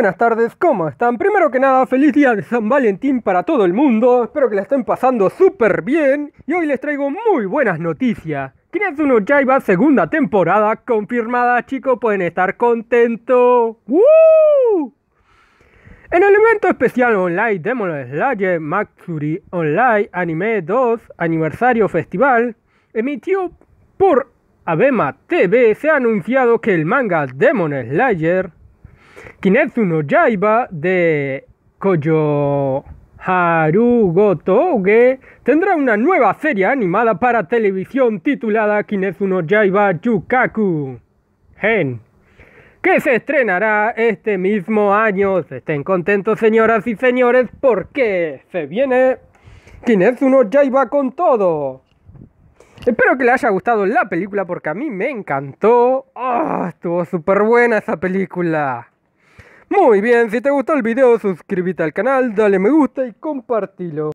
Buenas tardes, ¿cómo están? Primero que nada, feliz día de San Valentín para todo el mundo. Espero que la estén pasando súper bien. Y hoy les traigo muy buenas noticias. Kimetsu no Yaiba segunda temporada confirmada, chicos, pueden estar contentos. En el evento especial online Demon Slayer Matsuri Online Anime 2 Aniversario Festival, Emitió por Abema TV, se ha anunciado que el manga Demon Slayer Kinezuno Jaiba de Koyo Harugotoge tendrá una nueva serie animada para televisión titulada Kinezuno Jaiba Yukaku Gen, que se estrenará este mismo año. Estén contentos, señoras y señores, porque se viene Kinezuno no con todo. Espero que les haya gustado la película porque a mí me encantó. Ah, estuvo súper buena esa película. Muy bien, si te gustó el video suscríbete al canal, dale me gusta y compartilo.